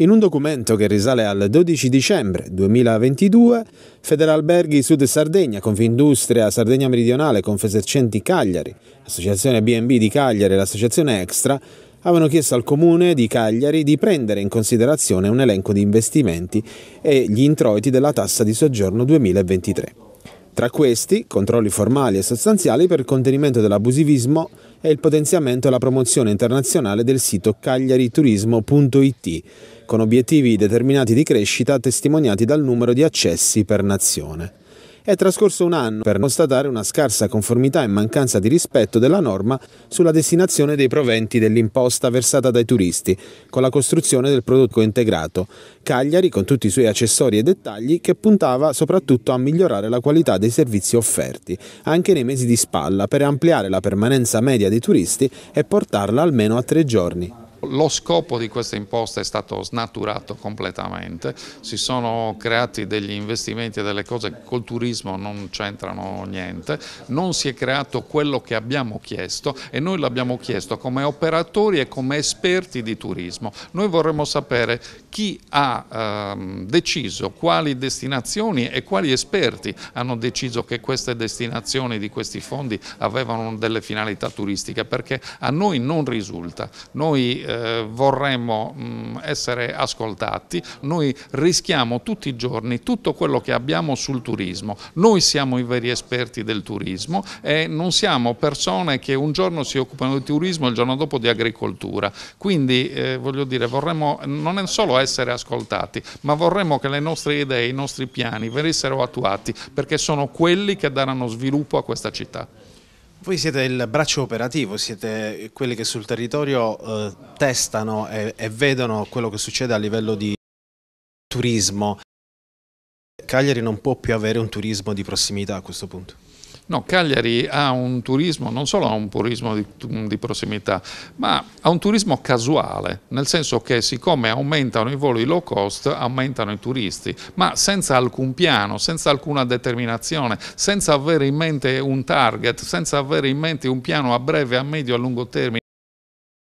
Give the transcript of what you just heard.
In un documento che risale al 12 dicembre 2022, Federalberghi Sud Sardegna, Confindustria Sardegna Meridionale, Confesercenti Cagliari, Associazione BNB di Cagliari e l'Associazione Extra avevano chiesto al comune di Cagliari di prendere in considerazione un elenco di investimenti e gli introiti della tassa di soggiorno 2023. Tra questi, controlli formali e sostanziali per il contenimento dell'abusivismo e il potenziamento e la promozione internazionale del sito cagliariturismo.it, con obiettivi determinati di crescita testimoniati dal numero di accessi per nazione. È trascorso un anno per constatare una scarsa conformità e mancanza di rispetto della norma sulla destinazione dei proventi dell'imposta versata dai turisti, con la costruzione del prodotto integrato. Cagliari, con tutti i suoi accessori e dettagli, che puntava soprattutto a migliorare la qualità dei servizi offerti, anche nei mesi di spalla, per ampliare la permanenza media dei turisti e portarla almeno a tre giorni. Lo scopo di questa imposta è stato snaturato completamente, si sono creati degli investimenti e delle cose che col turismo non c'entrano niente, non si è creato quello che abbiamo chiesto e noi l'abbiamo chiesto come operatori e come esperti di turismo. Noi vorremmo sapere chi ha ehm, deciso quali destinazioni e quali esperti hanno deciso che queste destinazioni di questi fondi avevano delle finalità turistiche perché a noi non risulta. Noi eh, vorremmo mh, mm, essere ascoltati, noi rischiamo tutti i giorni tutto quello che abbiamo sul turismo, noi siamo i veri esperti del turismo e non siamo persone che un giorno si occupano di turismo e il giorno dopo di agricoltura, quindi eh, voglio dire vorremmo non solo essere ascoltati ma vorremmo che le nostre idee, i nostri piani venissero attuati perché sono quelli che daranno sviluppo a questa città. Voi siete il braccio operativo, siete quelli che sul territorio eh, testano e, e vedono quello che succede a livello di turismo. Cagliari non può più avere un turismo di prossimità a questo punto. No, Cagliari ha un turismo, non solo ha un turismo di, di prossimità, ma ha un turismo casuale, nel senso che siccome aumentano i voli low cost, aumentano i turisti, ma senza alcun piano, senza alcuna determinazione, senza avere in mente un target, senza avere in mente un piano a breve, a medio a lungo termine,